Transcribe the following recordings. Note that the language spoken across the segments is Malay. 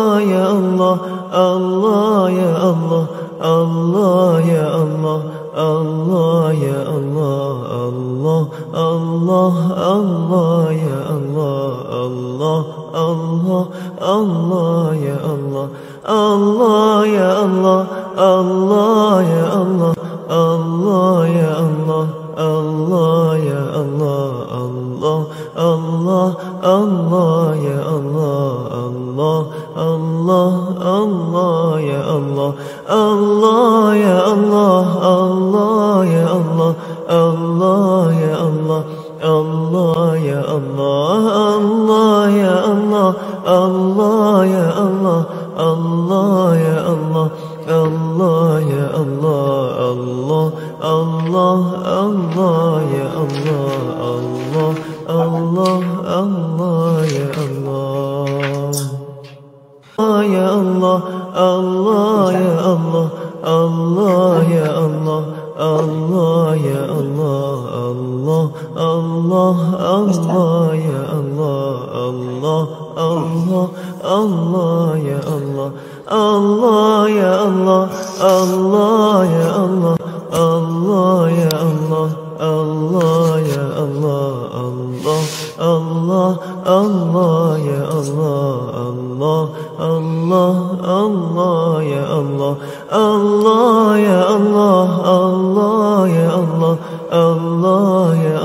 آه يا الله الله يا الله الله يا الله الله يا الله الله الله الله يا الله الله الله الله يا الله الله يا الله الله يا الله الله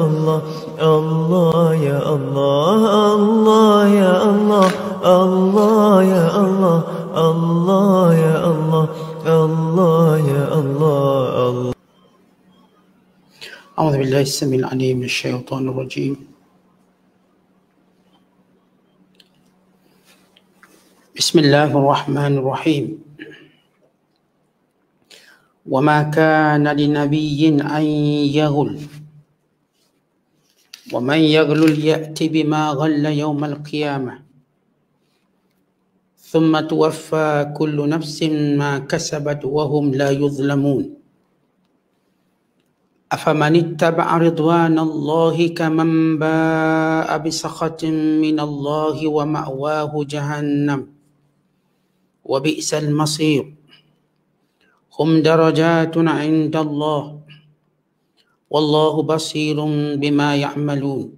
الله الله يا الله الله يا الله الله يا الله الله يا الله الله يا الله أعوذ بالله السميع العليم من الشيطان الرجيم بسم الله الرحمن الرحيم وما كان لنبي أن يغل ومن يغلل يأت بما غل يوم القيامة ثم توفى كل نفس ما كسبت وهم لا يظلمون أفمن اتبع رضوان الله كمن باء بسخط من الله ومأواه جهنم وبئس المصير هم درجات عند الله والله بصير بما يعملون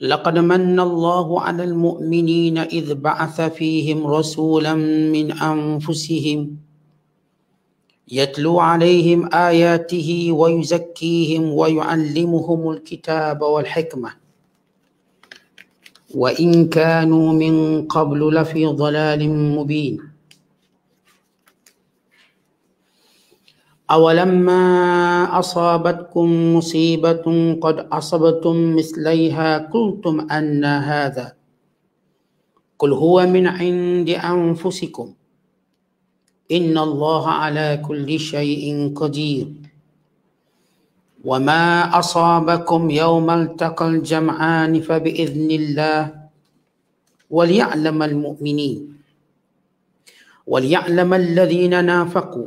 لقد من الله على المؤمنين إذ بعث فيهم رسولا من أنفسهم يتلو عليهم آياته ويزكيهم ويعلمهم الكتاب والحكمة وإن كانوا من قبل لفي ضلال مبين أولما أصابتكم مصيبة قد أصبتم مثليها قلتم أن هذا قل هو من عند أنفسكم إن الله على كل شيء قدير وما أصابكم يوم التقى الجمعان فبإذن الله وليعلم المؤمنين وليعلم الذين نافقوا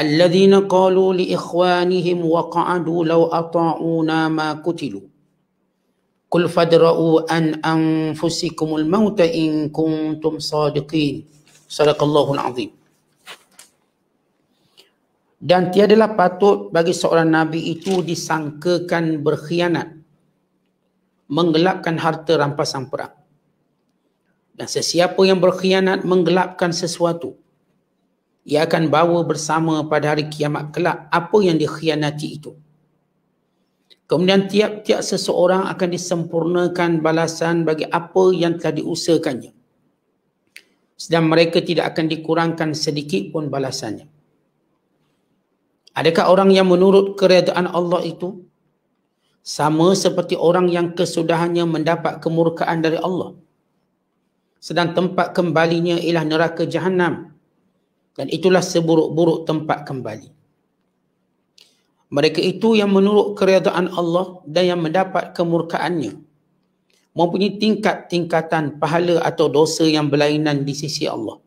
Al-Ladin الذين قالوا لإخوانهم وقعدوا لو أطاعونا ما قتلوا قل فادرؤوا عن أنفسكم الموت إن كنتم صادقين صدق الله العظيم Dan tiadalah patut bagi seorang Nabi itu disangkakan berkhianat menggelapkan harta rampasan perang. Dan sesiapa yang berkhianat menggelapkan sesuatu, ia akan bawa bersama pada hari kiamat kelak apa yang dikhianati itu. Kemudian tiap-tiap seseorang akan disempurnakan balasan bagi apa yang telah diusahakannya. Sedang mereka tidak akan dikurangkan sedikit pun balasannya. Adakah orang yang menurut keredaan Allah itu sama seperti orang yang kesudahannya mendapat kemurkaan dari Allah sedang tempat kembalinya ialah neraka jahanam dan itulah seburuk-buruk tempat kembali. Mereka itu yang menurut keredaan Allah dan yang mendapat kemurkaannya. Mempunyai tingkat-tingkatan pahala atau dosa yang berlainan di sisi Allah.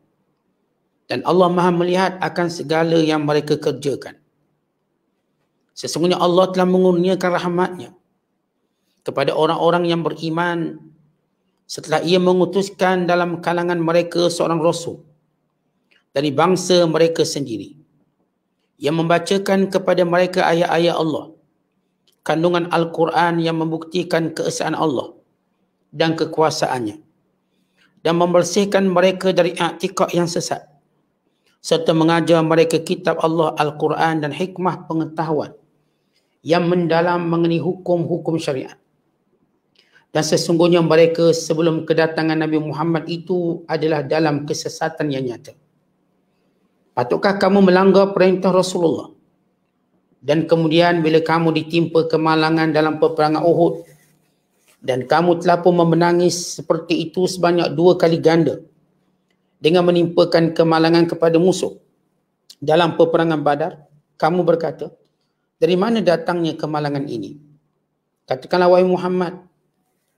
Dan Allah maha melihat akan segala yang mereka kerjakan. Sesungguhnya Allah telah mengurniakan rahmatnya kepada orang-orang yang beriman setelah ia mengutuskan dalam kalangan mereka seorang rasul dari bangsa mereka sendiri yang membacakan kepada mereka ayat-ayat Allah kandungan Al-Quran yang membuktikan keesaan Allah dan kekuasaannya dan membersihkan mereka dari aktikak yang sesat serta mengajar mereka kitab Allah Al-Quran dan hikmah pengetahuan yang mendalam mengenai hukum-hukum syariat. Dan sesungguhnya mereka sebelum kedatangan Nabi Muhammad itu adalah dalam kesesatan yang nyata. Patutkah kamu melanggar perintah Rasulullah? Dan kemudian bila kamu ditimpa kemalangan dalam peperangan Uhud dan kamu telah pun memenangi seperti itu sebanyak dua kali ganda dengan menimpakan kemalangan kepada musuh dalam peperangan Badar, kamu berkata, dari mana datangnya kemalangan ini? Katakanlah wahai Muhammad,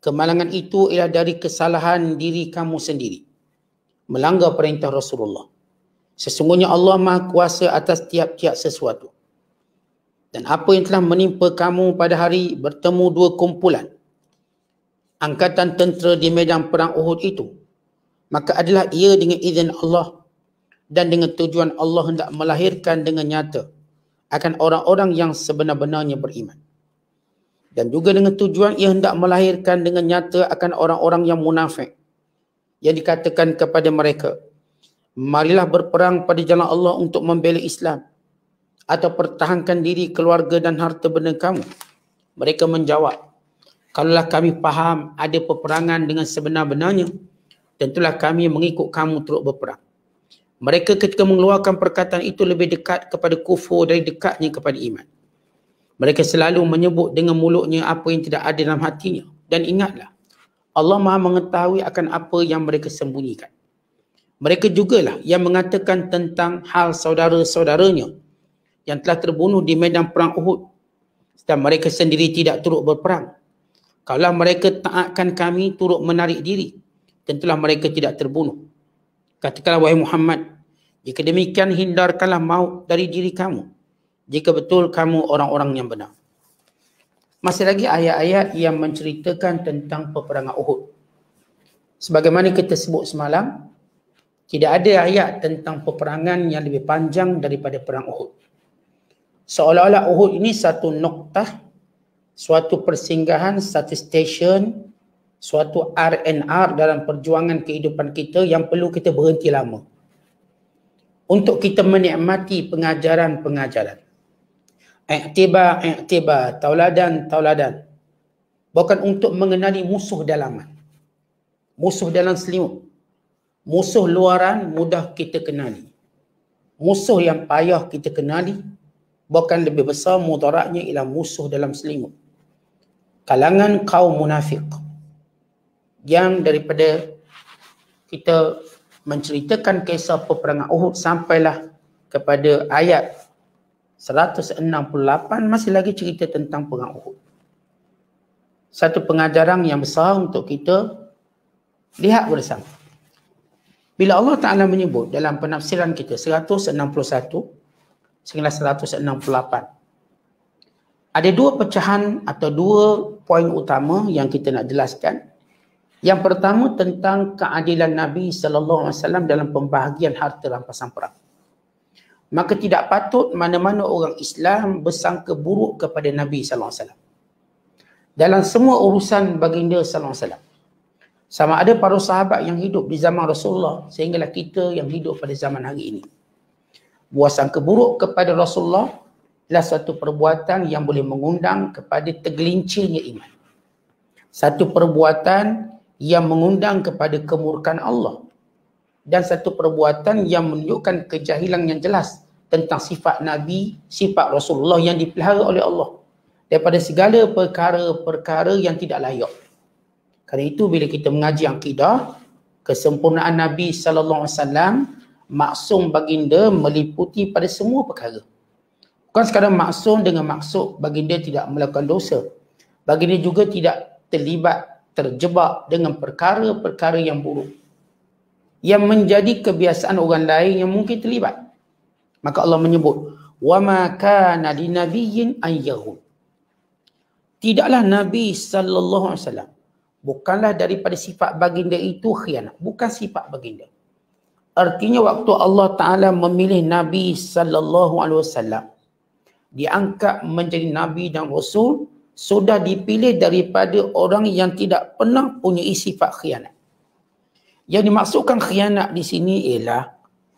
kemalangan itu ialah dari kesalahan diri kamu sendiri melanggar perintah Rasulullah. Sesungguhnya Allah Maha Kuasa atas tiap-tiap sesuatu. Dan apa yang telah menimpa kamu pada hari bertemu dua kumpulan angkatan tentera di medan perang Uhud itu maka adalah ia dengan izin Allah dan dengan tujuan Allah hendak melahirkan dengan nyata akan orang-orang yang sebenar-benarnya beriman dan juga dengan tujuan ia hendak melahirkan dengan nyata akan orang-orang yang munafik yang dikatakan kepada mereka marilah berperang pada jalan Allah untuk membela Islam atau pertahankan diri keluarga dan harta benda kamu. Mereka menjawab, kalaulah kami faham ada peperangan dengan sebenar-benarnya, tentulah kami mengikut kamu turut berperang. Mereka ketika mengeluarkan perkataan itu lebih dekat kepada kufur dari dekatnya kepada iman. Mereka selalu menyebut dengan mulutnya apa yang tidak ada dalam hatinya. Dan ingatlah, Allah maha mengetahui akan apa yang mereka sembunyikan. Mereka jugalah yang mengatakan tentang hal saudara-saudaranya yang telah terbunuh di medan perang Uhud dan mereka sendiri tidak turut berperang. Kalau mereka taatkan kami turut menarik diri, tentulah mereka tidak terbunuh. Katakanlah wahai Muhammad, jika demikian hindarkanlah maut dari diri kamu. Jika betul kamu orang-orang yang benar. Masih lagi ayat-ayat yang menceritakan tentang peperangan Uhud. Sebagaimana kita sebut semalam, tidak ada ayat tentang peperangan yang lebih panjang daripada perang Uhud. Seolah-olah Uhud ini satu noktah, suatu persinggahan, satu stesen, suatu R&R dalam perjuangan kehidupan kita yang perlu kita berhenti lama. Untuk kita menikmati pengajaran-pengajaran. Iktibar-iktibar, tauladan-tauladan. Bukan untuk mengenali musuh dalaman. Musuh dalam selimut musuh luaran mudah kita kenali. Musuh yang payah kita kenali bahkan lebih besar mudaratnya ialah musuh dalam selimut. Kalangan kaum munafik yang daripada kita menceritakan kisah peperangan Uhud sampailah kepada ayat 168 masih lagi cerita tentang perang Uhud. Satu pengajaran yang besar untuk kita lihat bersama. Bila Allah Ta'ala menyebut dalam penafsiran kita 161 sehingga 168. Ada dua pecahan atau dua poin utama yang kita nak jelaskan. Yang pertama tentang keadilan Nabi sallallahu alaihi wasallam dalam pembahagian harta rampasan perang. Maka tidak patut mana-mana orang Islam bersangka buruk kepada Nabi sallallahu alaihi wasallam. Dalam semua urusan baginda sallallahu alaihi wasallam sama ada para sahabat yang hidup di zaman Rasulullah sehinggalah kita yang hidup pada zaman hari ini. Buah sangka buruk kepada Rasulullah adalah satu perbuatan yang boleh mengundang kepada tergelincirnya iman. Satu perbuatan yang mengundang kepada kemurkan Allah. Dan satu perbuatan yang menunjukkan kejahilan yang jelas tentang sifat Nabi, sifat Rasulullah yang dipelihara oleh Allah. Daripada segala perkara-perkara yang tidak layak. Kerana itu bila kita mengaji akidah, kesempurnaan Nabi sallallahu alaihi wasallam maksum baginda meliputi pada semua perkara. Bukan sekadar maksum dengan maksud baginda tidak melakukan dosa. Baginda juga tidak terlibat terjebak dengan perkara-perkara yang buruk yang menjadi kebiasaan orang lain yang mungkin terlibat. Maka Allah menyebut, "Wa ma kana linabiyyin an Tidaklah Nabi sallallahu alaihi wasallam bukanlah daripada sifat baginda itu khianat bukan sifat baginda artinya waktu Allah taala memilih nabi sallallahu alaihi wasallam diangkat menjadi nabi dan rasul sudah dipilih daripada orang yang tidak pernah punya sifat khianat yang dimaksudkan khianat di sini ialah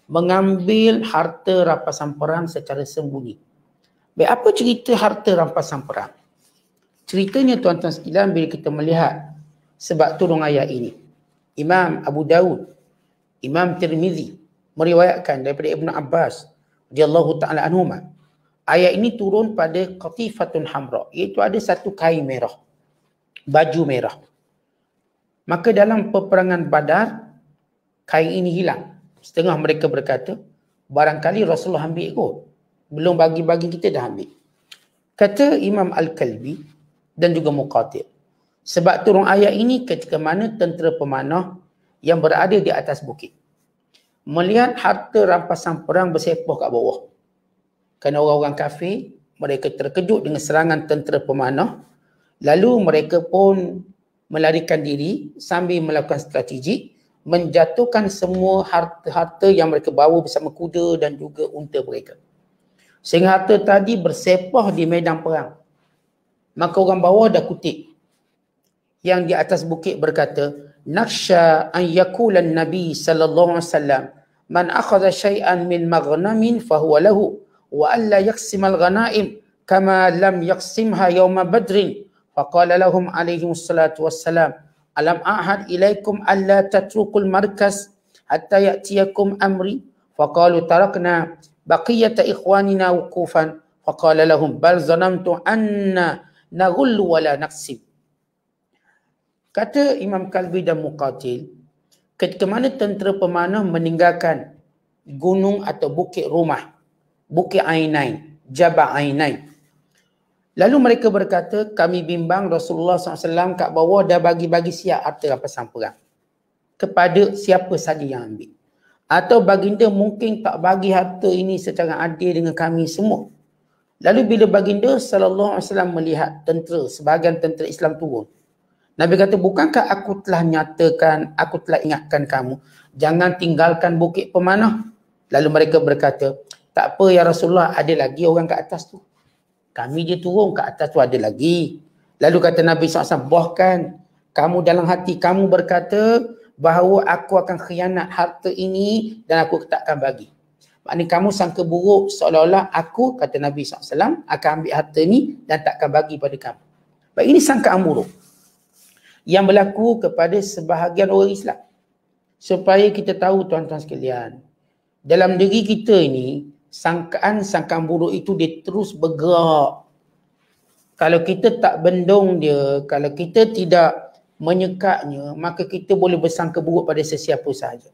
mengambil harta rampasan perang secara sembunyi Baik, apa cerita harta rampasan perang? Ceritanya tuan-tuan sekalian bila kita melihat sebab turun ayat ini. Imam Abu Daud, Imam Tirmizi meriwayatkan daripada Ibnu Abbas radhiyallahu taala anhuma. Ayat ini turun pada qatifatun hamra, iaitu ada satu kain merah. Baju merah. Maka dalam peperangan Badar, kain ini hilang. Setengah mereka berkata, barangkali Rasulullah ambil kot. Belum bagi-bagi kita dah ambil. Kata Imam Al-Kalbi dan juga Muqatil. Sebab turun ayat ini ketika mana tentera pemanah yang berada di atas bukit. Melihat harta rampasan perang bersepoh kat bawah. Kerana orang-orang kafir, mereka terkejut dengan serangan tentera pemanah. Lalu mereka pun melarikan diri sambil melakukan strategi menjatuhkan semua harta-harta yang mereka bawa bersama kuda dan juga unta mereka. Sehingga harta tadi bersepoh di medan perang. Maka orang bawah dah kutip yang di atas bukit berkata, "Naksha an yakula nabi sallallahu alaihi wasallam man akhadha shay'an min maghnamin fa huwa lahu wa alla yaqsimal ghanaim kama lam yaqsimha yawma badrin." Faqala lahum alaihi wassalatu wassalam, "Alam ahad ilaikum alla tatrukul markaz hatta ya'tiyakum amri?" Faqalu tarakna baqiyata ikhwanina wuqufan. Faqala lahum, "Bal zanamtu anna naghullu wa la naqsim." Kata Imam Kalbi dan Muqatil, ketika mana tentera pemanah meninggalkan gunung atau bukit rumah, bukit Ainain, Jabal Ainain. Lalu mereka berkata, kami bimbang Rasulullah SAW kat bawah dah bagi-bagi siap harta apa perang. Kepada siapa saja yang ambil. Atau baginda mungkin tak bagi harta ini secara adil dengan kami semua. Lalu bila baginda SAW melihat tentera, sebahagian tentera Islam turun. Nabi kata, bukankah aku telah nyatakan, aku telah ingatkan kamu, jangan tinggalkan bukit pemanah. Lalu mereka berkata, tak apa ya Rasulullah, ada lagi orang kat atas tu. Kami je turun kat atas tu ada lagi. Lalu kata Nabi SAW, bahkan kamu dalam hati, kamu berkata bahawa aku akan khianat harta ini dan aku takkan akan bagi. Maknanya kamu sangka buruk seolah-olah aku, kata Nabi SAW, akan ambil harta ini dan takkan bagi pada kamu. Baik ini sangka amuruk yang berlaku kepada sebahagian orang Islam. Supaya kita tahu tuan-tuan sekalian, dalam diri kita ini, sangkaan-sangkaan buruk itu dia terus bergerak. Kalau kita tak bendung dia, kalau kita tidak menyekatnya, maka kita boleh bersangka buruk pada sesiapa sahaja.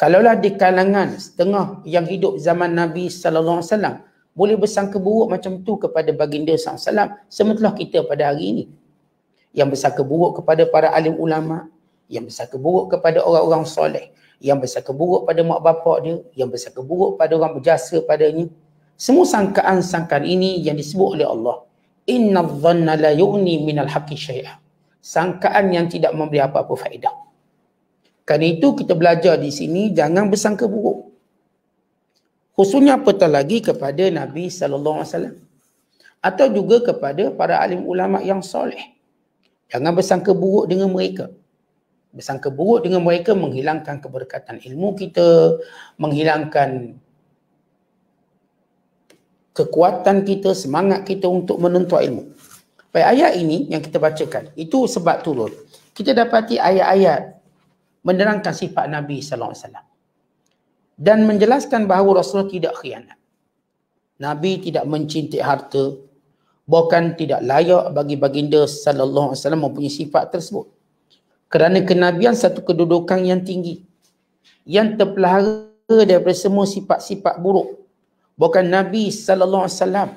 Kalaulah di kalangan setengah yang hidup zaman Nabi sallallahu alaihi wasallam boleh bersangka buruk macam tu kepada baginda sallallahu alaihi wasallam, sementara kita pada hari ini yang besar keburuk kepada para alim ulama, yang besar keburuk kepada orang-orang soleh, yang besar keburuk pada mak bapak dia, yang besar keburuk pada orang berjasa padanya. Semua sangkaan-sangkaan ini yang disebut oleh Allah. Inna dhanna la yu'ni minal haqi syai'ah. Sangkaan yang tidak memberi apa-apa faedah. Kerana itu kita belajar di sini jangan bersangka buruk. Khususnya apatah lagi kepada Nabi sallallahu alaihi wasallam atau juga kepada para alim ulama yang soleh. Jangan bersangka buruk dengan mereka. Bersangka buruk dengan mereka menghilangkan keberkatan ilmu kita, menghilangkan kekuatan kita, semangat kita untuk menuntut ilmu. Baik, ayat ini yang kita bacakan, itu sebab turun. Kita dapati ayat-ayat menerangkan sifat Nabi SAW. Dan menjelaskan bahawa Rasulullah tidak khianat. Nabi tidak mencintai harta, bahkan tidak layak bagi baginda sallallahu alaihi wasallam mempunyai sifat tersebut kerana kenabian satu kedudukan yang tinggi yang terpelihara daripada semua sifat-sifat buruk bahkan nabi sallallahu alaihi wasallam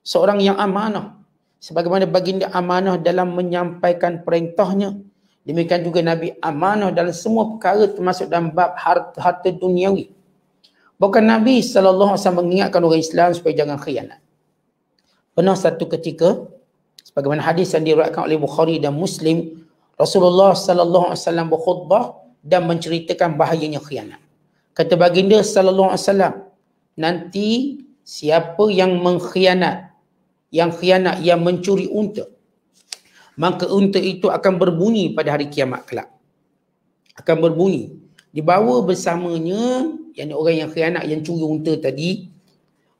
seorang yang amanah sebagaimana baginda amanah dalam menyampaikan perintahnya demikian juga nabi amanah dalam semua perkara termasuk dalam bab harta, harta duniawi bahkan nabi sallallahu alaihi wasallam mengingatkan orang Islam supaya jangan khianat Pernah satu ketika sebagaimana hadis yang diriwayatkan oleh Bukhari dan Muslim, Rasulullah sallallahu alaihi wasallam berkhutbah dan menceritakan bahayanya khianat. Kata baginda sallallahu alaihi wasallam, nanti siapa yang mengkhianat yang khianat yang mencuri unta maka unta itu akan berbunyi pada hari kiamat kelak akan berbunyi dibawa bersamanya yang orang yang khianat yang curi unta tadi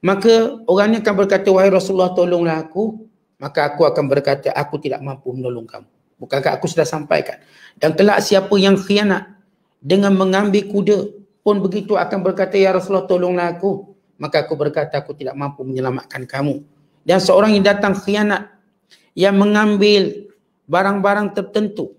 Maka orang orangnya akan berkata, wahai Rasulullah tolonglah aku. Maka aku akan berkata, aku tidak mampu menolong kamu. Bukankah aku sudah sampaikan. Dan telah siapa yang khianat dengan mengambil kuda pun begitu akan berkata, ya Rasulullah tolonglah aku. Maka aku berkata, aku tidak mampu menyelamatkan kamu. Dan seorang yang datang khianat yang mengambil barang-barang tertentu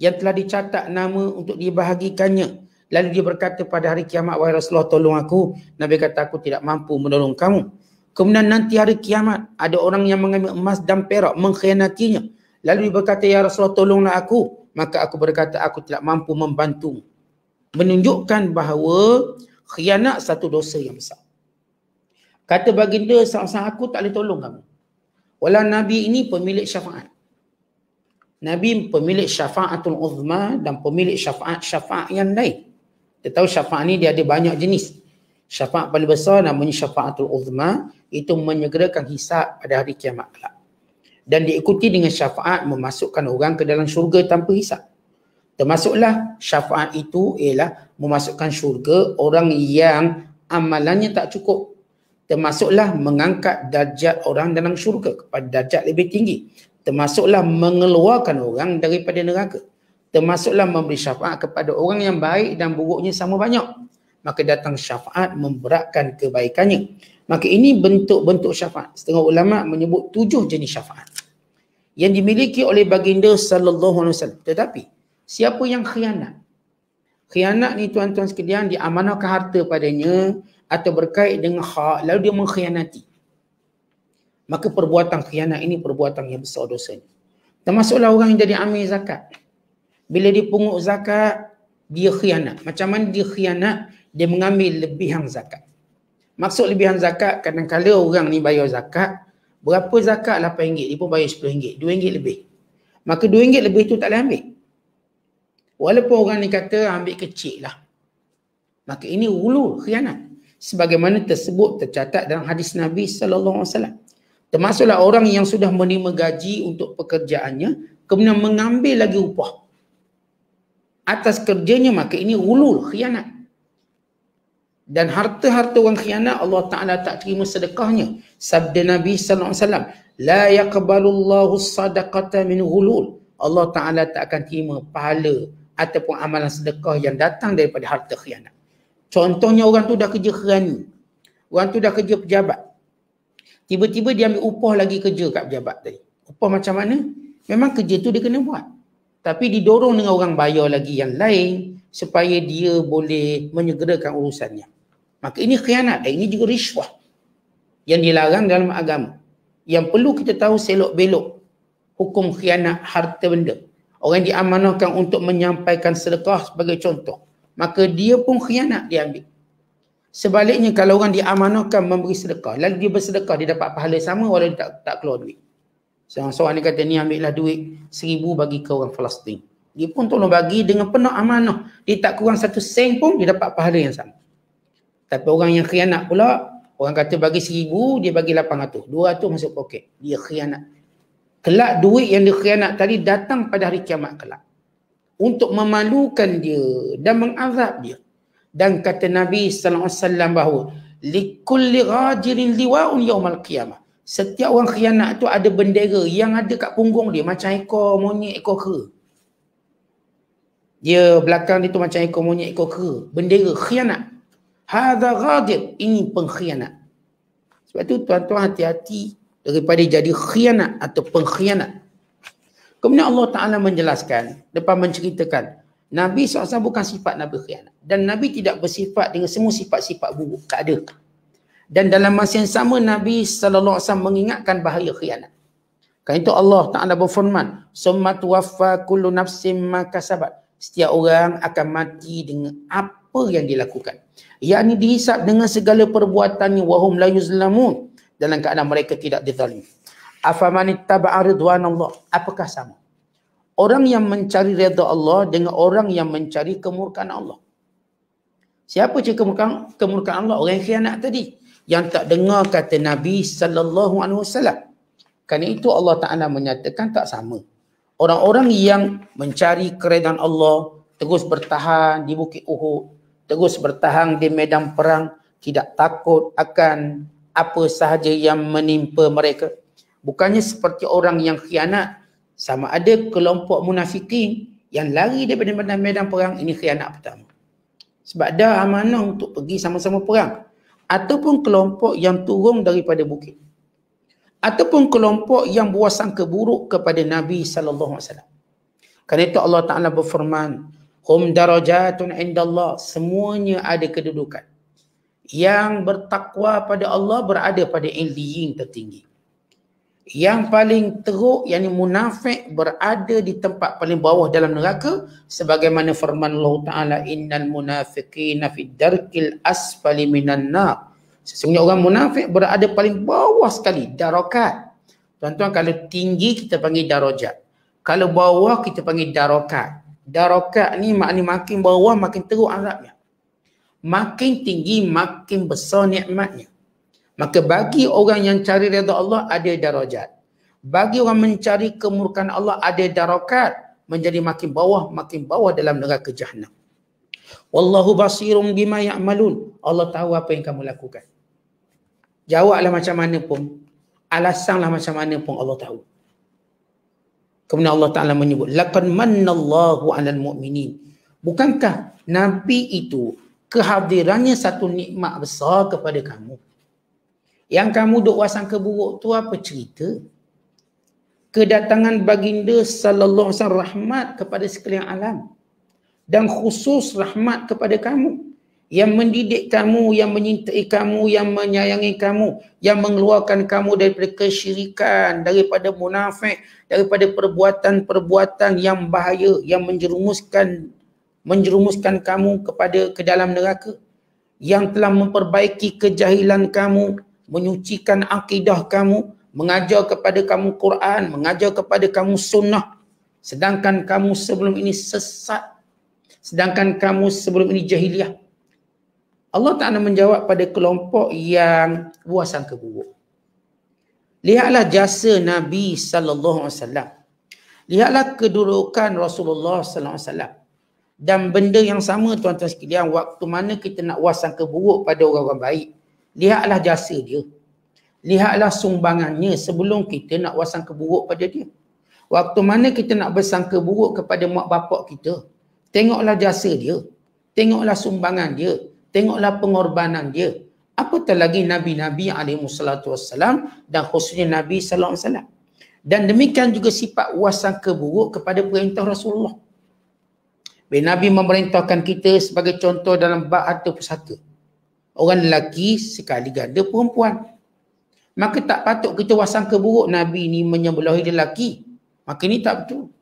yang telah dicatat nama untuk dibahagikannya Lalu dia berkata pada hari kiamat, Wahai Rasulullah tolong aku. Nabi kata, aku tidak mampu menolong kamu. Kemudian nanti hari kiamat, ada orang yang mengambil emas dan perak, mengkhianatinya. Lalu dia berkata, Ya Rasulullah tolonglah aku. Maka aku berkata, aku tidak mampu membantu. Menunjukkan bahawa khianat satu dosa yang besar. Kata baginda, sang-sang aku tak boleh tolong kamu. Walau Nabi ini pemilik syafaat. Nabi pemilik syafaatul uzma dan pemilik syafaat syafaat yang lain. Kita tahu syafaat ni dia ada banyak jenis. Syafaat paling besar namanya syafaatul uzma itu menyegerakan hisab pada hari kiamat kelak. Dan diikuti dengan syafaat memasukkan orang ke dalam syurga tanpa hisab. Termasuklah syafaat itu ialah memasukkan syurga orang yang amalannya tak cukup. Termasuklah mengangkat darjat orang dalam syurga kepada darjat lebih tinggi. Termasuklah mengeluarkan orang daripada neraka termasuklah memberi syafaat kepada orang yang baik dan buruknya sama banyak maka datang syafaat memberatkan kebaikannya maka ini bentuk-bentuk syafaat setengah ulama menyebut tujuh jenis syafaat yang dimiliki oleh baginda sallallahu alaihi wasallam tetapi siapa yang khianat khianat ni tuan-tuan sekalian diamanahkan harta padanya atau berkait dengan hak lalu dia mengkhianati maka perbuatan khianat ini perbuatan yang besar dosa. termasuklah orang yang jadi amir zakat bila dia pungut zakat, dia khianat. Macam mana dia khianat? Dia mengambil lebihan zakat. Maksud lebihan zakat, kadang-kadang orang ni bayar zakat, berapa zakat? RM8. Dia pun bayar RM10. RM2 lebih. Maka RM2 lebih tu tak boleh ambil. Walaupun orang ni kata ambil kecil lah. Maka ini ulu khianat. Sebagaimana tersebut tercatat dalam hadis Nabi Sallallahu Alaihi Wasallam. Termasuklah orang yang sudah menerima gaji untuk pekerjaannya, kemudian mengambil lagi upah atas kerjanya maka ini ulul khianat dan harta-harta orang khianat Allah Taala tak terima sedekahnya sabda Nabi sallallahu alaihi wasallam la yaqbalullahu sadaqata min ghulul Allah Taala tak akan terima pahala ataupun amalan sedekah yang datang daripada harta khianat contohnya orang tu dah kerja kerani orang tu dah kerja pejabat tiba-tiba dia ambil upah lagi kerja kat pejabat tadi upah macam mana memang kerja tu dia kena buat tapi didorong dengan orang bayar lagi yang lain supaya dia boleh menyegerakan urusannya. Maka ini khianat dan eh, ini juga rishwah yang dilarang dalam agama. Yang perlu kita tahu selok belok hukum khianat harta benda. Orang yang diamanahkan untuk menyampaikan sedekah sebagai contoh. Maka dia pun khianat diambil. Sebaliknya kalau orang diamanahkan memberi sedekah. Lalu dia bersedekah dia dapat pahala sama walaupun dia tak, tak keluar duit. Seorang seorang ni kata ni ambillah duit seribu bagi ke orang Palestin. Dia pun tolong bagi dengan penuh amanah. Dia tak kurang satu sen pun dia dapat pahala yang sama. Tapi orang yang khianat pula, orang kata bagi seribu, dia bagi lapan ratus. Dua ratus masuk poket. Dia khianat. Kelak duit yang dia khianat tadi datang pada hari kiamat kelak. Untuk memalukan dia dan mengazab dia. Dan kata Nabi SAW bahawa, Likulli rajirin liwa'un yawmal qiyamah. Setiap orang khianat tu ada bendera yang ada kat punggung dia macam ekor monyet ekor ke, Dia belakang dia tu macam ekor monyet ekor ke, Bendera khianat. Hadha ghadir. Ini pengkhianat. Sebab tu tuan-tuan hati-hati daripada jadi khianat atau pengkhianat. Kemudian Allah Ta'ala menjelaskan, depan menceritakan, Nabi SAW bukan sifat Nabi khianat. Dan Nabi tidak bersifat dengan semua sifat-sifat buruk. Tak ada dan dalam masa yang sama Nabi sallallahu alaihi wasallam mengingatkan bahaya khianat. Kan itu Allah Taala berfirman, "Summa tuwaffa kullu nafsin ma kasabat." Setiap orang akan mati dengan apa yang dilakukan. Ia ni dihisap dengan segala perbuatannya wahum la yuzlamun dalam keadaan mereka tidak dizalimi. Afaman ittaba'a Allah? Apakah sama? Orang yang mencari redha Allah dengan orang yang mencari kemurkaan Allah. Siapa cakap kemurkaan Allah? Orang yang khianat tadi yang tak dengar kata Nabi sallallahu alaihi wasallam. Karena itu Allah Taala menyatakan tak sama. Orang-orang yang mencari keredaan Allah terus bertahan di Bukit Uhud, terus bertahan di medan perang, tidak takut akan apa sahaja yang menimpa mereka. Bukannya seperti orang yang khianat sama ada kelompok munafikin yang lari daripada medan, medan perang ini khianat pertama. Sebab dah amanah untuk pergi sama-sama perang ataupun kelompok yang turun daripada bukit ataupun kelompok yang buat sangka buruk kepada Nabi sallallahu alaihi wasallam. Karena itu Allah Taala berfirman, "Hum darajatun Allah, Semuanya ada kedudukan. Yang bertakwa pada Allah berada pada indiying tertinggi yang paling teruk yang munafik berada di tempat paling bawah dalam neraka sebagaimana firman Allah Taala innal munafiqina fi darkil asfali minan nar sesungguhnya orang munafik berada paling bawah sekali darakat tuan-tuan kalau tinggi kita panggil darajat kalau bawah kita panggil darakat darakat ni makni makin bawah makin teruk azabnya makin tinggi makin besar nikmatnya Maka bagi orang yang cari redha Allah ada darajat. Bagi orang mencari kemurkan Allah ada darakat menjadi makin bawah makin bawah dalam neraka jahanam. Wallahu basirum bima ya'malun. Allah tahu apa yang kamu lakukan. Jawablah macam mana pun, alasanlah macam mana pun Allah tahu. Kemudian Allah Taala menyebut laqad mannallahu 'alal mu'minin. Bukankah nabi itu kehadirannya satu nikmat besar kepada kamu? Yang kamu duk wasangka buruk tu apa cerita? Kedatangan baginda sallallahu alaihi wasallam rahmat kepada sekalian alam dan khusus rahmat kepada kamu yang mendidik kamu, yang menyintai kamu, yang menyayangi kamu, yang mengeluarkan kamu daripada kesyirikan, daripada munafik, daripada perbuatan-perbuatan yang bahaya, yang menjerumuskan menjerumuskan kamu kepada ke dalam neraka, yang telah memperbaiki kejahilan kamu, menyucikan akidah kamu, mengajar kepada kamu Quran, mengajar kepada kamu sunnah. Sedangkan kamu sebelum ini sesat. Sedangkan kamu sebelum ini jahiliah. Allah Ta'ala menjawab pada kelompok yang buah sangka Lihatlah jasa Nabi sallallahu alaihi wasallam. Lihatlah kedudukan Rasulullah sallallahu alaihi wasallam. Dan benda yang sama tuan-tuan sekalian waktu mana kita nak wasangka buruk pada orang-orang baik. Lihatlah jasa dia. Lihatlah sumbangannya sebelum kita nak wasang buruk pada dia. Waktu mana kita nak bersangka buruk kepada mak bapak kita. Tengoklah jasa dia. Tengoklah sumbangan dia. Tengoklah pengorbanan dia. Apatah lagi Nabi-Nabi Alaihi SAW dan khususnya Nabi SAW. Dan demikian juga sifat wasangka buruk kepada perintah Rasulullah. Bila Nabi memerintahkan kita sebagai contoh dalam bab harta pusaka orang lelaki sekali ganda perempuan. Maka tak patut kita wasangka buruk Nabi ni menyebelahi lelaki. Maka ni tak betul.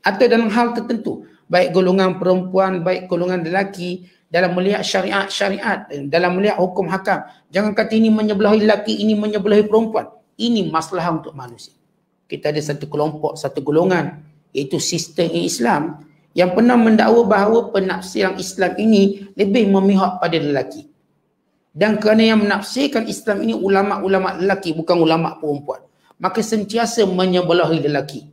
Atau dalam hal tertentu. Baik golongan perempuan, baik golongan lelaki. Dalam melihat syariat-syariat. Dalam melihat hukum hakam. Jangan kata ini menyebelahi lelaki, ini menyebelahi perempuan. Ini masalah untuk manusia. Kita ada satu kelompok, satu golongan. Iaitu sistem Islam. Yang pernah mendakwa bahawa penafsiran Islam ini lebih memihak pada lelaki. Dan kerana yang menafsirkan Islam ini ulama-ulama lelaki bukan ulama perempuan. Maka sentiasa menyebelahi lelaki.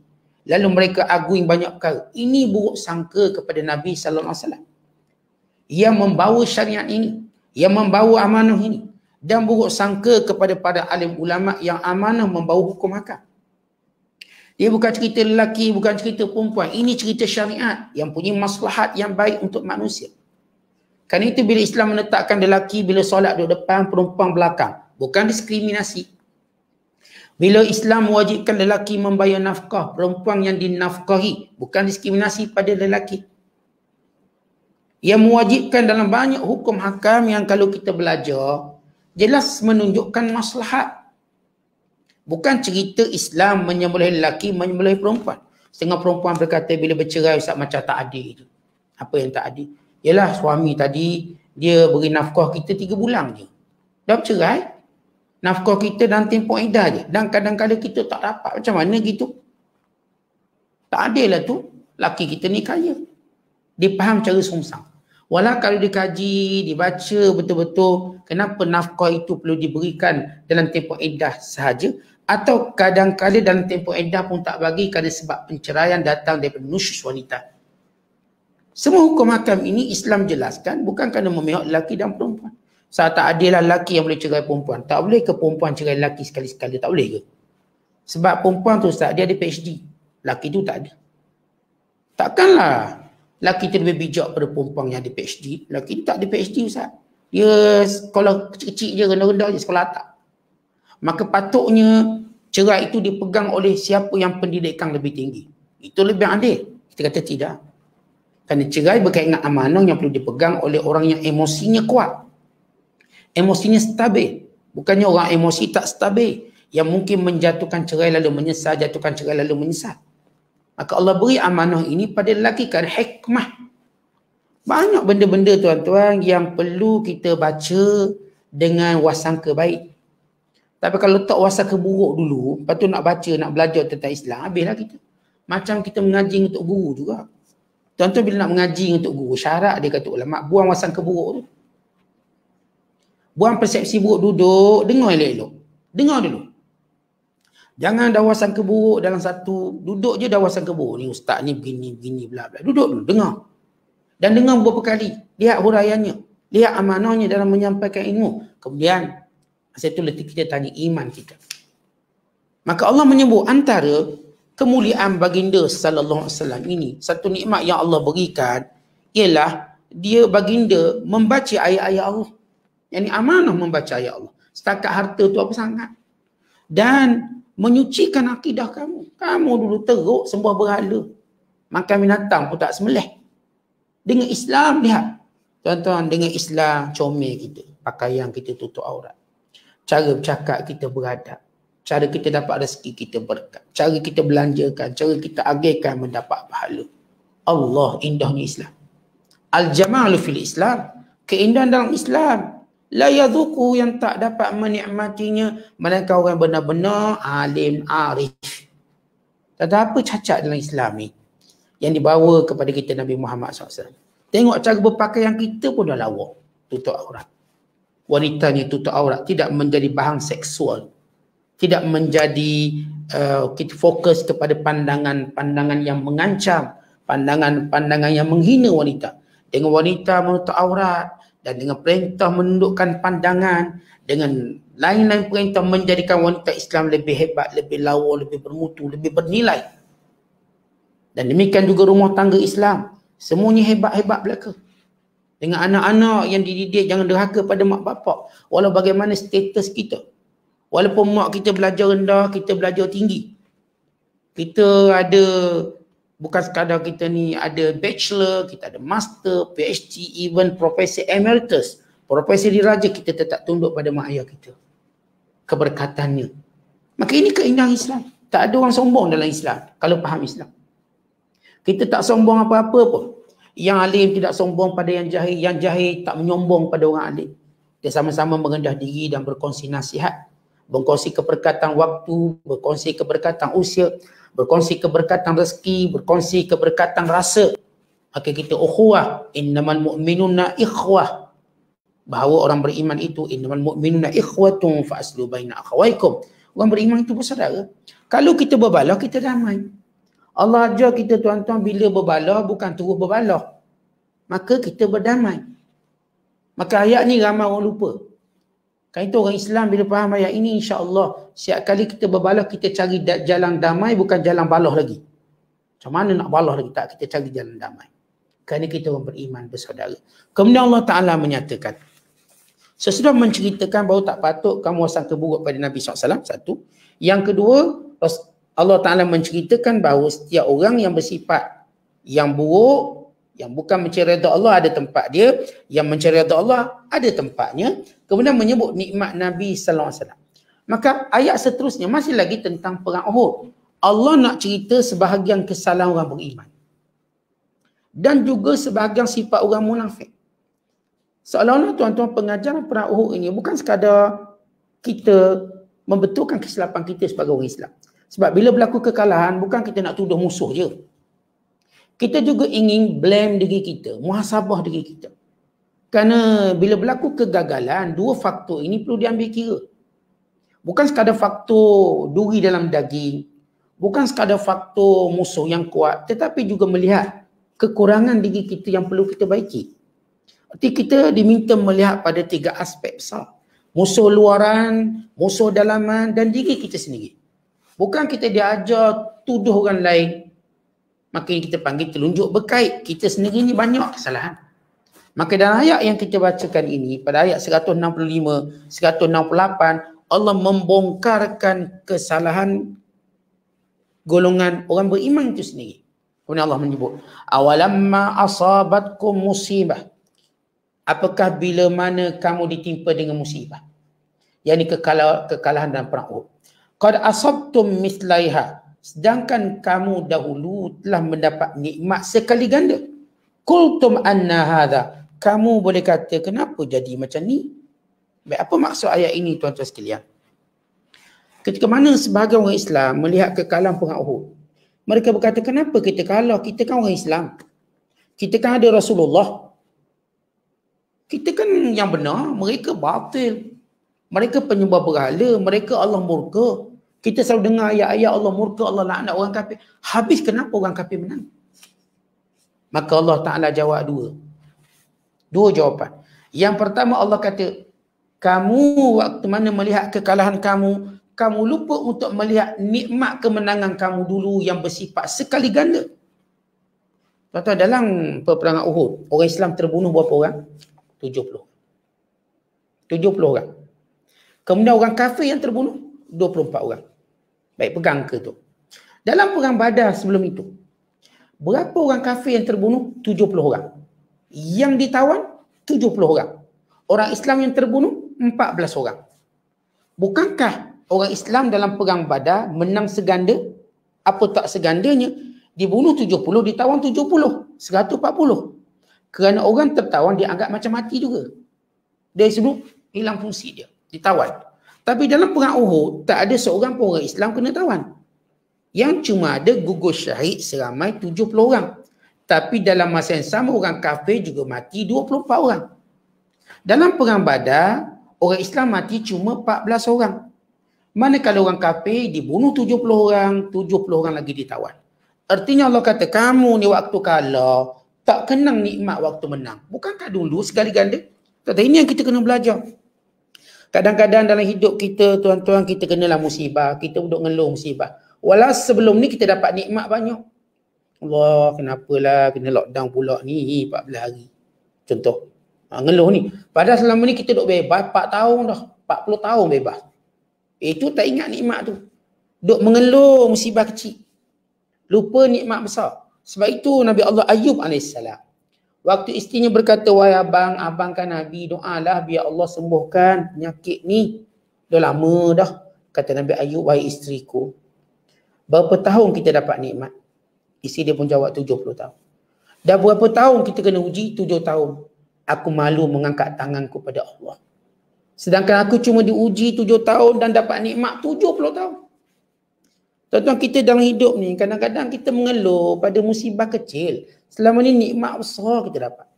Lalu mereka aguing banyak perkara. Ini buruk sangka kepada Nabi sallallahu alaihi wasallam. Ia membawa syariat ini, ia membawa amanah ini dan buruk sangka kepada para alim ulama yang amanah membawa hukum akal. Dia bukan cerita lelaki, bukan cerita perempuan. Ini cerita syariat yang punya maslahat yang baik untuk manusia. Kerana itu bila Islam menetapkan lelaki bila solat duduk depan, perempuan belakang. Bukan diskriminasi. Bila Islam mewajibkan lelaki membayar nafkah, perempuan yang dinafkahi. Bukan diskriminasi pada lelaki. Yang mewajibkan dalam banyak hukum hakam yang kalau kita belajar, jelas menunjukkan maslahat. Bukan cerita Islam menyembelih lelaki, menyembelih perempuan. Setengah perempuan berkata bila bercerai, Ustaz macam tak adil. Apa yang tak adil? Yelah suami tadi dia beri nafkah kita tiga bulan je. Dah bercerai. Nafkah kita dalam tempoh edah je. Dan kadang-kadang kita tak dapat macam mana gitu. Tak adil lah tu. Laki kita ni kaya. Dia faham cara sungsang. Walau kalau dikaji, dibaca betul-betul kenapa nafkah itu perlu diberikan dalam tempoh edah sahaja atau kadang-kadang dalam tempoh edah pun tak bagi kerana sebab penceraian datang daripada nusyus wanita. Semua hukum hakam ini Islam jelaskan bukan kerana memihak lelaki dan perempuan. Saat tak adalah lelaki yang boleh cerai perempuan. Tak boleh ke perempuan cerai lelaki sekali-sekali? Tak boleh ke? Sebab perempuan tu Ustaz, dia ada PhD. Lelaki tu tak ada. Takkanlah lelaki tu lebih bijak pada perempuan yang ada PhD. Lelaki tu tak ada PhD Ustaz. Dia sekolah kecil-kecil je, rendah-rendah je, sekolah tak. Maka patutnya cerai itu dipegang oleh siapa yang pendidikan lebih tinggi. Itu lebih adil. Kita kata tidak. Kerana cerai berkait dengan amanah yang perlu dipegang oleh orang yang emosinya kuat. Emosinya stabil. Bukannya orang emosi tak stabil. Yang mungkin menjatuhkan cerai lalu menyesal, jatuhkan cerai lalu menyesal. Maka Allah beri amanah ini pada lelaki kan hikmah. Banyak benda-benda tuan-tuan yang perlu kita baca dengan wasangka baik. Tapi kalau tak wasangka buruk dulu, lepas nak baca, nak belajar tentang Islam, habislah kita. Macam kita mengaji untuk guru juga. Tuan-tuan bila nak mengaji untuk guru, syarat dia kata ulama, buang wasan keburuk tu. Buang persepsi buruk duduk, dengar elok-elok. Dengar dulu. Jangan dah wasan keburuk dalam satu, duduk je dah wasan keburuk. Ni ustaz ni begini, begini, bla bla. Duduk dulu, dengar. Dan dengar beberapa kali. Lihat huraiannya. Lihat amanahnya dalam menyampaikan ilmu. Kemudian, masa itu letih kita tanya iman kita. Maka Allah menyebut antara kemuliaan baginda sallallahu alaihi wasallam ini satu nikmat yang Allah berikan ialah dia baginda membaca ayat-ayat Allah. Yang ini amanah membaca ayat Allah. Setakat harta tu apa sangat. Dan menyucikan akidah kamu. Kamu dulu teruk sembah berhala. Makan binatang pun tak semelih. Dengan Islam lihat. Tuan-tuan dengan Islam comel kita. Pakaian kita tutup aurat. Cara bercakap kita beradab cara kita dapat rezeki kita berkat, cara kita belanjakan, cara kita agihkan mendapat pahala. Allah indahnya Islam. Al-jamalu fil Islam, keindahan dalam Islam. La yadhuku yang tak dapat menikmatinya mereka orang yang benar-benar alim arif. Tak ada apa cacat dalam Islam ni yang dibawa kepada kita Nabi Muhammad SAW. Tengok cara berpakaian kita pun dah lawak. Tutup aurat. Wanitanya tutup aurat. Tidak menjadi bahan seksual tidak menjadi uh, kita fokus kepada pandangan-pandangan yang mengancam, pandangan-pandangan yang menghina wanita. Dengan wanita menutup aurat dan dengan perintah menundukkan pandangan dengan lain-lain perintah menjadikan wanita Islam lebih hebat, lebih lawa, lebih bermutu, lebih bernilai. Dan demikian juga rumah tangga Islam. Semuanya hebat-hebat belaka. Dengan anak-anak yang dididik jangan derhaka pada mak bapak. Walau bagaimana status kita. Walaupun mak kita belajar rendah, kita belajar tinggi. Kita ada bukan sekadar kita ni ada bachelor, kita ada master, PhD, even profesor emeritus. Profesor diraja kita tetap tunduk pada mak ayah kita. Keberkatannya. Maka ini keindahan Islam. Tak ada orang sombong dalam Islam kalau faham Islam. Kita tak sombong apa-apa pun. Yang alim tidak sombong pada yang jahil, yang jahil tak menyombong pada orang alim. Dia sama-sama mengendah diri dan berkongsi nasihat berkongsi keberkatan waktu, berkongsi keberkatan usia, berkongsi keberkatan rezeki, berkongsi keberkatan rasa. Maka kita ukhuwah, innamal mu'minuna ikhwah. Bahawa orang beriman itu, innamal mu'minuna ikhwatum fa'aslu baina akhawaikum. Orang beriman itu bersaudara. Kalau kita berbaloh, kita damai. Allah ajar kita tuan-tuan bila berbaloh, bukan terus berbaloh. Maka kita berdamai. Maka ayat ni ramai orang lupa. Kaitan orang Islam bila faham ayat ini insya-Allah setiap kali kita berbaloh kita cari jalan damai bukan jalan baloh lagi. Macam mana nak baloh lagi tak kita cari jalan damai. Kerana kita orang beriman bersaudara. Kemudian Allah Taala menyatakan sesudah menceritakan bahawa tak patut kamu sangka buruk pada Nabi SAW, satu. Yang kedua, Allah Ta'ala menceritakan bahawa setiap orang yang bersifat yang buruk yang bukan mencari redha Allah ada tempat dia yang mencari redha Allah ada tempatnya kemudian menyebut nikmat Nabi sallallahu alaihi wasallam maka ayat seterusnya masih lagi tentang perang Uhud Allah nak cerita sebahagian kesalahan orang beriman dan juga sebahagian sifat orang munafik seolah-olah tuan-tuan pengajar perang Uhud ini bukan sekadar kita membetulkan kesilapan kita sebagai orang Islam sebab bila berlaku kekalahan bukan kita nak tuduh musuh je kita juga ingin blame diri kita, muhasabah diri kita. Kerana bila berlaku kegagalan, dua faktor ini perlu diambil kira. Bukan sekadar faktor duri dalam daging, bukan sekadar faktor musuh yang kuat, tetapi juga melihat kekurangan diri kita yang perlu kita baiki. Arti kita diminta melihat pada tiga aspek besar. Musuh luaran, musuh dalaman dan diri kita sendiri. Bukan kita diajar tuduh orang lain maka yang kita panggil telunjuk berkait. Kita sendiri ni banyak kesalahan. Maka dalam ayat yang kita bacakan ini, pada ayat 165, 168, Allah membongkarkan kesalahan golongan orang beriman itu sendiri. Kemudian Allah menyebut, Awalamma asabatkum musibah. Apakah bila mana kamu ditimpa dengan musibah? Yang ini kekalahan dan perang Uhud. Qad asabtum mislaiha sedangkan kamu dahulu telah mendapat nikmat sekali ganda kultum anna hadha kamu boleh kata kenapa jadi macam ni baik apa maksud ayat ini tuan-tuan sekalian ketika mana sebahagian orang Islam melihat kekalahan perang Uhud mereka berkata kenapa kita kalah kita kan orang Islam kita kan ada Rasulullah kita kan yang benar mereka batil mereka penyembah berhala mereka Allah murka kita selalu dengar ayat-ayat Allah murka, Allah laknat orang kafir. Habis kenapa orang kafir menang? Maka Allah Ta'ala jawab dua. Dua jawapan. Yang pertama Allah kata, kamu waktu mana melihat kekalahan kamu, kamu lupa untuk melihat nikmat kemenangan kamu dulu yang bersifat sekali ganda. Contoh dalam peperangan Uhud, orang Islam terbunuh berapa orang? 70. 70 orang. Kemudian orang kafir yang terbunuh, 24 orang baik pegang ke tu dalam perang badar sebelum itu berapa orang kafir yang terbunuh 70 orang yang ditawan 70 orang orang Islam yang terbunuh 14 orang bukankah orang Islam dalam perang badar menang seganda apa tak segandanya dibunuh 70 ditawan 70 140 kerana orang tertawan dia agak macam mati juga dari sebelum hilang fungsi dia ditawan tapi dalam perang Uhud, tak ada seorang pun orang Islam kena tawan. Yang cuma ada gugur syahid seramai 70 orang. Tapi dalam masa yang sama, orang kafir juga mati 24 orang. Dalam perang badar, orang Islam mati cuma 14 orang. Mana kalau orang kafir dibunuh 70 orang, 70 orang lagi ditawan. Artinya Allah kata, kamu ni waktu kalah, tak kenang nikmat waktu menang. Bukankah dulu segala ganda? Tapi ini yang kita kena belajar. Kadang-kadang dalam hidup kita tuan-tuan kita kenalah musibah, kita duduk ngeluh musibah. Walau sebelum ni kita dapat nikmat banyak. Allah kenapa lah? kena lockdown pula ni 14 hari. Contoh. Ha, ngeluh ni. Padahal selama ni kita duduk bebas 4 tahun dah. 40 tahun bebas. Itu tak ingat nikmat tu. Duduk mengeluh musibah kecil. Lupa nikmat besar. Sebab itu Nabi Allah Ayub alaihissalam Waktu istrinya berkata, wahai abang, kan Nabi, doalah biar Allah sembuhkan penyakit ni. Dah lama dah. Kata Nabi Ayub, wahai istriku. Berapa tahun kita dapat nikmat? Isteri dia pun jawab 70 tahun. Dah berapa tahun kita kena uji? 7 tahun. Aku malu mengangkat tanganku pada Allah. Sedangkan aku cuma diuji 7 tahun dan dapat nikmat 70 tahun. Tuan-tuan kita dalam hidup ni kadang-kadang kita mengeluh pada musibah kecil. Selama ni nikmat besar kita dapat.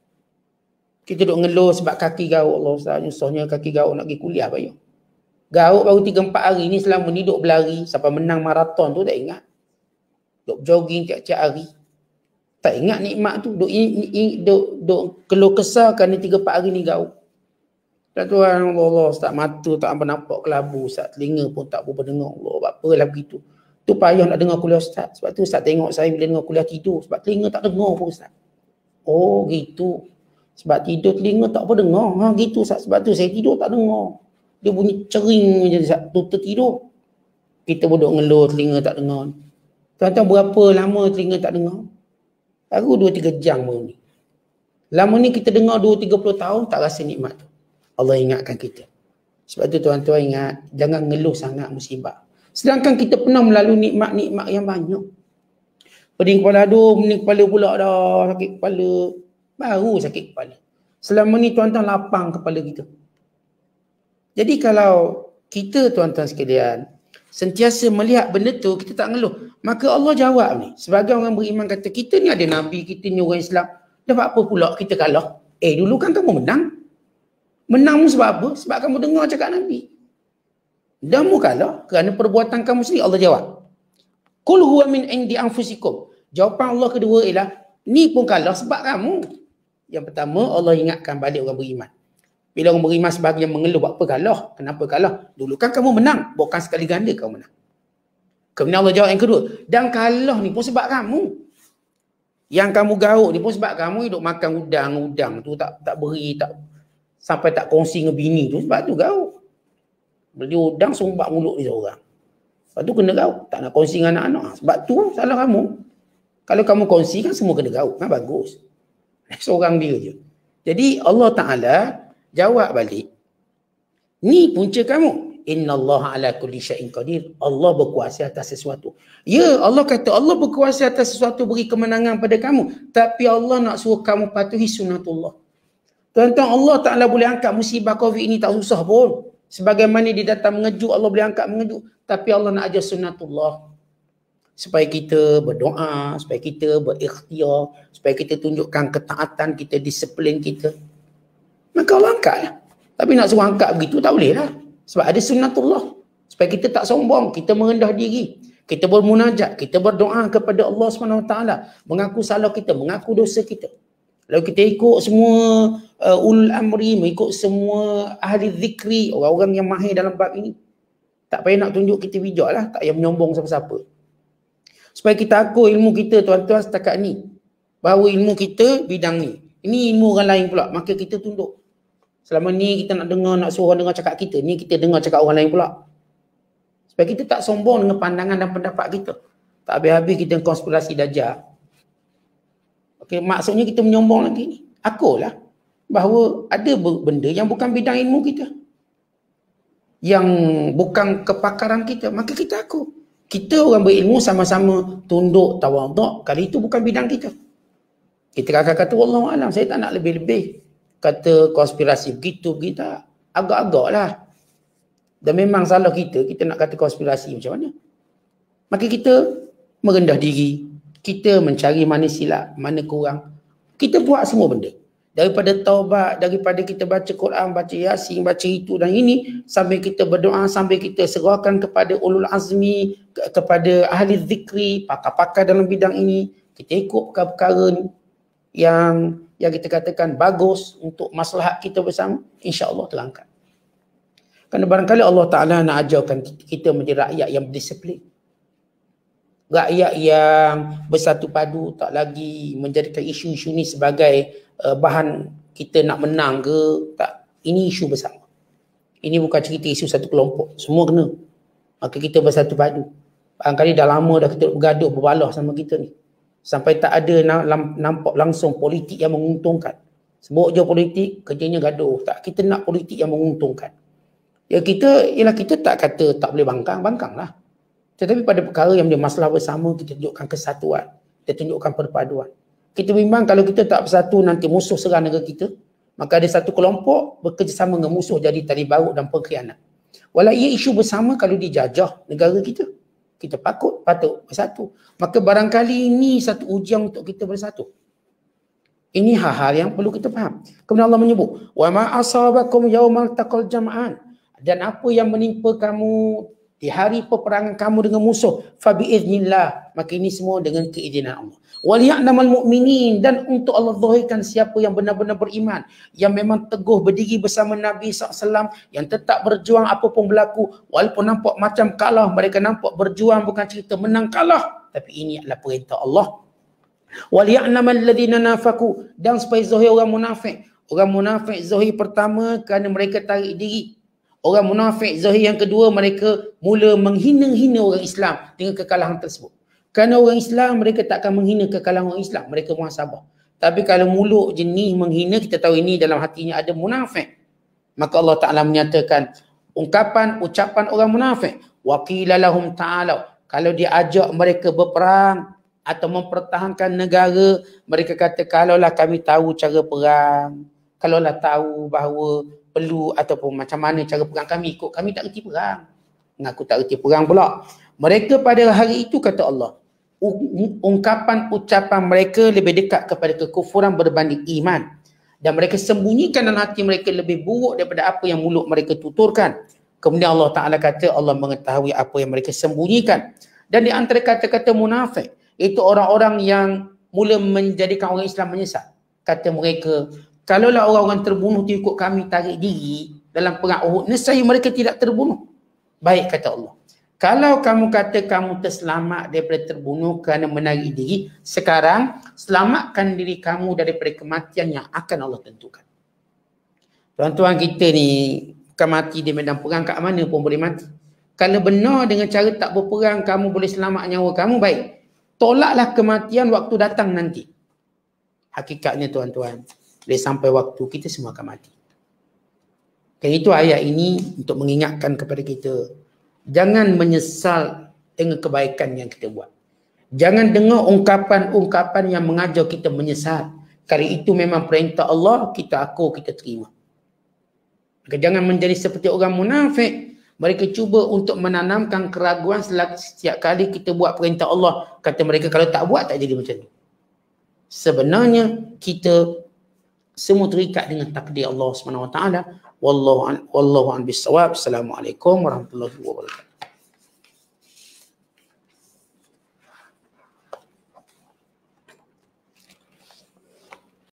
Kita duduk mengeluh sebab kaki gaut Allah Ustaz. Nyusahnya kaki gaut nak pergi kuliah payah. Gaut baru 3-4 hari ni selama ni duduk berlari. Sampai menang maraton tu tak ingat. Duduk jogging tiap-tiap hari. Tak ingat nikmat tu. Duduk, in, in, duduk, keluh kesah kerana 3-4 hari ni gaut. Tak tuan Allah Ustaz mata tak pernah nampak kelabu Ustaz. Telinga pun tak berapa dengar. Allah apa lah begitu. Tu payah nak dengar kuliah ustaz. Sebab tu ustaz tengok saya bila dengar kuliah tidur. Sebab telinga tak dengar pun ustaz. Oh gitu. Sebab tidur telinga tak apa dengar. Ha gitu ustaz. Sebab tu saya tidur tak dengar. Dia bunyi cering je ustaz. Tu tertidur. Kita pun duduk ngeluh telinga tak dengar. Tuan-tuan berapa lama telinga tak dengar? Baru 2-3 jam baru ni. Lama ni kita dengar 2-30 tahun tak rasa nikmat tu. Allah ingatkan kita. Sebab tu tuan-tuan ingat jangan ngeluh sangat musibah. Sedangkan kita pernah melalui nikmat-nikmat yang banyak. Pening kepala aduh, pening kepala pula dah, sakit kepala. Baru sakit kepala. Selama ni tuan-tuan lapang kepala kita. Jadi kalau kita tuan-tuan sekalian, sentiasa melihat benda tu, kita tak ngeluh. Maka Allah jawab ni. Sebagai orang beriman kata, kita ni ada Nabi, kita ni orang Islam. Dapat apa pula kita kalah? Eh dulu kan kamu menang. Menang sebab apa? Sebab kamu dengar cakap Nabi. Dan mukala kerana perbuatan kamu sendiri Allah jawab. Kul huwa min indi anfusikum. Jawapan Allah kedua ialah ni pun kalah sebab kamu. Yang pertama Allah ingatkan balik orang beriman. Bila orang beriman sebagainya mengeluh buat apa kalah? Kenapa kalah? Dulu kan kamu menang, bukan sekali ganda kamu menang. Kemudian Allah jawab yang kedua, dan kalah ni pun sebab kamu. Yang kamu gauk ni pun sebab kamu hidup makan udang-udang tu tak tak beri tak sampai tak kongsi dengan bini tu sebab tu gauk. Beli udang sumpah mulut ni seorang. Lepas tu kena gaul. Tak nak kongsi dengan anak-anak. Sebab tu salah kamu. Kalau kamu kongsi kan semua kena gaul. Kan bagus. Seorang dia je. Jadi Allah Ta'ala jawab balik. Ni punca kamu. Inna Allah ala kulli syai'in qadir. Allah berkuasa atas sesuatu. Ya, Allah kata Allah berkuasa atas sesuatu beri kemenangan pada kamu. Tapi Allah nak suruh kamu patuhi sunatullah. Tuan-tuan Allah Ta'ala boleh angkat musibah COVID ini tak susah pun. Sebagaimana dia datang mengejut, Allah boleh angkat mengejut. Tapi Allah nak ajar sunatullah Supaya kita berdoa, supaya kita berikhtiar, supaya kita tunjukkan ketaatan kita, disiplin kita. Maka Allah angkatlah. Tapi nak suruh angkat begitu tak boleh lah. Sebab ada sunatullah Supaya kita tak sombong, kita merendah diri. Kita bermunajat, kita berdoa kepada Allah SWT. Mengaku salah kita, mengaku dosa kita. Lalu kita ikut semua uh, ulul amri, mengikut semua ahli zikri, orang-orang yang mahir dalam bab ini. Tak payah nak tunjuk kita bijak lah, tak payah menyombong siapa-siapa. Supaya kita akur ilmu kita tuan-tuan setakat ni. Bahawa ilmu kita bidang ni. Ini ilmu orang lain pula, maka kita tunduk. Selama ni kita nak dengar, nak suruh orang dengar cakap kita. Ni kita dengar cakap orang lain pula. Supaya kita tak sombong dengan pandangan dan pendapat kita. Tak habis-habis kita konspirasi dajah. Okay, maksudnya kita menyombong lagi. Akulah bahawa ada benda yang bukan bidang ilmu kita. Yang bukan kepakaran kita. Maka kita aku. Kita orang berilmu sama-sama tunduk tawaduk. Kali itu bukan bidang kita. Kita akan kata, Allah Alam, saya tak nak lebih-lebih. Kata konspirasi begitu, kita agak-agak lah. Dan memang salah kita, kita nak kata konspirasi macam mana. Maka kita merendah diri, kita mencari mana silap, mana kurang. Kita buat semua benda. Daripada taubat, daripada kita baca Quran, baca Yasin, baca itu dan ini sambil kita berdoa, sambil kita serahkan kepada ulul azmi, ke- kepada ahli zikri, pakar-pakar dalam bidang ini, kita ikut perkara-perkara yang yang kita katakan bagus untuk masalah kita bersama, insya-Allah terangkat. Kerana barangkali Allah Taala nak ajarkan kita menjadi rakyat yang disiplin rakyat yang bersatu padu tak lagi menjadikan isu-isu ni sebagai uh, bahan kita nak menang ke tak ini isu besar. ini bukan cerita isu satu kelompok semua kena maka kita bersatu padu Barangkali kadang dah lama dah kita bergaduh berbalah sama kita ni sampai tak ada nampak langsung politik yang menguntungkan sebut je politik kerjanya gaduh tak kita nak politik yang menguntungkan ya kita ialah kita tak kata tak boleh bangkang bangkanglah tetapi pada perkara yang menjadi masalah bersama, kita tunjukkan kesatuan. Kita tunjukkan perpaduan. Kita bimbang kalau kita tak bersatu, nanti musuh serang negara kita. Maka ada satu kelompok bekerjasama dengan musuh jadi tali baru dan pengkhianat. Walau ia isu bersama kalau dijajah negara kita. Kita patut, patut bersatu. Maka barangkali ini satu ujian untuk kita bersatu. Ini hal-hal yang perlu kita faham. Kemudian Allah menyebut, وَمَا أَصَابَكُمْ يَوْمَا تَقَلْ جَمْعَانِ Dan apa yang menimpa kamu di hari peperangan kamu dengan musuh fabiiznillah maka ini semua dengan keizinan Allah waliya'lamal mu'minin dan untuk Allah zahirkan siapa yang benar-benar beriman yang memang teguh berdiri bersama Nabi SAW yang tetap berjuang apa pun berlaku walaupun nampak macam kalah mereka nampak berjuang bukan cerita menang kalah tapi ini adalah perintah Allah waliya'lamal ladhina nafaku dan supaya zahir orang munafik Orang munafik zuhir pertama kerana mereka tarik diri Orang munafik zahir yang kedua mereka mula menghina-hina orang Islam dengan kekalahan tersebut. Kerana orang Islam mereka takkan menghina kekalahan orang Islam. Mereka muhasabah. Tapi kalau muluk jenis menghina kita tahu ini dalam hatinya ada munafik. Maka Allah Ta'ala menyatakan ungkapan ucapan orang munafik. lahum ta'ala. Kalau dia ajak mereka berperang atau mempertahankan negara mereka kata kalaulah kami tahu cara perang kalaulah tahu bahawa perlu ataupun macam mana cara perang kami ikut kami tak reti perang mengaku tak reti perang pula mereka pada hari itu kata Allah ungkapan ucapan mereka lebih dekat kepada kekufuran berbanding iman dan mereka sembunyikan dalam hati mereka lebih buruk daripada apa yang mulut mereka tuturkan kemudian Allah Taala kata Allah mengetahui apa yang mereka sembunyikan dan di antara kata-kata munafik itu orang-orang yang mula menjadikan orang Islam menyesat kata mereka kalaulah orang-orang terbunuh itu ikut kami tarik diri dalam perang Uhud, nescaya mereka tidak terbunuh. Baik kata Allah. Kalau kamu kata kamu terselamat daripada terbunuh kerana menarik diri, sekarang selamatkan diri kamu daripada kematian yang akan Allah tentukan. Tuan-tuan kita ni bukan mati di medan perang kat mana pun boleh mati. Kalau benar dengan cara tak berperang kamu boleh selamat nyawa kamu, baik. Tolaklah kematian waktu datang nanti. Hakikatnya tuan-tuan bila sampai waktu kita semua akan mati. Dan itu ayat ini untuk mengingatkan kepada kita jangan menyesal dengan kebaikan yang kita buat. Jangan dengar ungkapan-ungkapan yang mengajar kita menyesal. Kali itu memang perintah Allah, kita aku, kita terima. jangan menjadi seperti orang munafik. Mereka cuba untuk menanamkan keraguan setiap kali kita buat perintah Allah. Kata mereka, kalau tak buat, tak jadi macam tu. Sebenarnya, kita semua terikat dengan takdir Allah Subhanahu wa taala wallahu an wallahu an bisawab assalamualaikum warahmatullahi wabarakatuh